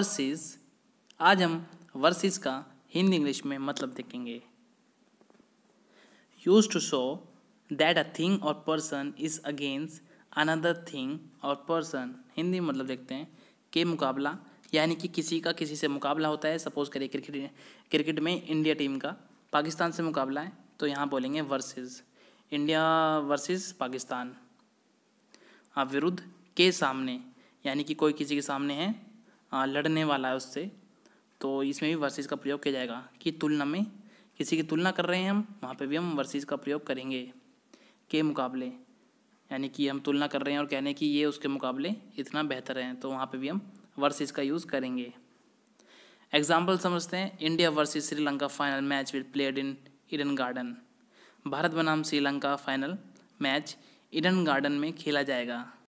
versus आज हम versus का हिंदी इंग्लिश में मतलब देखेंगे use to show that a thing or person is against another thing or person Hindi मतलब देखते हैं के मुकाबला यानी कि किसी का किसी से मुकाबला होता है सपोज करिए क्रिकेट क्रिकेट में इंडिया टीम का पाकिस्तान से मुकाबला है तो यहाँ बोलेंगे वर्सेस इंडिया वर्सेस पाकिस्तान हाँ विरुद्ध के सामने यानी कि कोई किसी के सामने है हाँ, लड़ने वाला है उससे तो इसमें भी वर्सेस का प्रयोग किया जाएगा कि तुलना में किसी की तुलना कर रहे हैं हम वहाँ पे भी हम वर्सेस का प्रयोग करेंगे के मुकाबले यानी कि हम तुलना कर रहे हैं और कहने कि ये उसके मुकाबले इतना बेहतर है तो वहाँ पे भी हम वर्सेस का यूज़ करेंगे एग्जाम्पल समझते हैं India versus Sri Lanka final match will played in Eden Garden Bharat बनाम Sri Lanka final match Eden Garden में खेला जाएगा